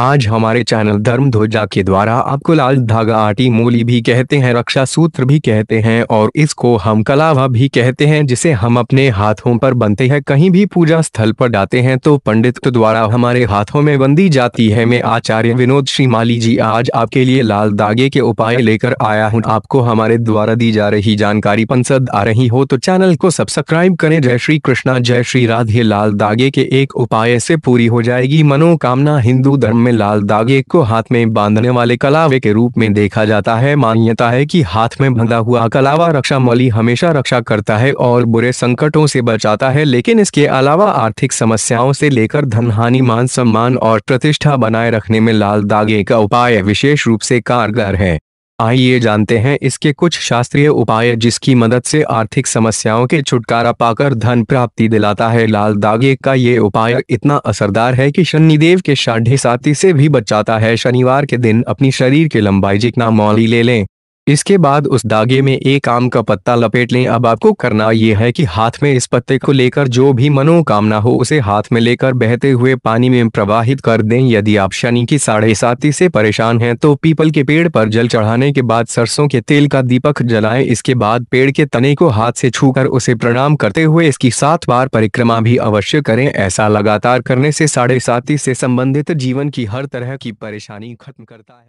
आज हमारे चैनल धर्म ध्वजा के द्वारा आपको लाल धागा आटी मूली भी कहते हैं रक्षा सूत्र भी कहते हैं और इसको हम कलावा भी कहते हैं जिसे हम अपने हाथों पर बनते हैं कहीं भी पूजा स्थल पर डाते हैं तो पंडित द्वारा हमारे हाथों में बंदी जाती है मैं आचार्य विनोद श्रीमाली जी आज आपके लिए लाल धागे के उपाय लेकर आया हूँ आपको हमारे द्वारा दी जा रही जानकारी पंसद आ रही हो तो चैनल को सब्सक्राइब करें जय श्री कृष्णा जय श्री राधे लाल धागे के एक उपाय से पूरी हो जाएगी मनोकामना हिंदू धर्म में लाल दागे को हाथ में बांधने वाले कलावे के रूप में देखा जाता है मान्यता है कि हाथ में बंधा हुआ कलावा रक्षा मौली हमेशा रक्षा करता है और बुरे संकटों से बचाता है लेकिन इसके अलावा आर्थिक समस्याओं से लेकर धन हानि मान सम्मान और प्रतिष्ठा बनाए रखने में लाल दागे का उपाय विशेष रूप से कारगर है आइए जानते हैं इसके कुछ शास्त्रीय उपाय जिसकी मदद से आर्थिक समस्याओं के छुटकारा पाकर धन प्राप्ति दिलाता है लाल दागे का ये उपाय इतना असरदार है कि शनिदेव के साढ़े साथी से भी बचाता है शनिवार के दिन अपनी शरीर की लंबाई जितना मौली ले लें इसके बाद उस दागे में एक आम का पत्ता लपेट लें अब आपको करना यह है कि हाथ में इस पत्ते को लेकर जो भी मनोकामना हो उसे हाथ में लेकर बहते हुए पानी में प्रवाहित कर दें यदि आप शनि की साढ़े साती से परेशान हैं तो पीपल के पेड़ पर जल चढ़ाने के बाद सरसों के तेल का दीपक जलाएं इसके बाद पेड़ के तने को हाथ से छू उसे प्रणाम करते हुए इसकी सात बार परिक्रमा भी अवश्य करें ऐसा लगातार करने से साढ़े साती से संबंधित जीवन की हर तरह की परेशानी खत्म करता है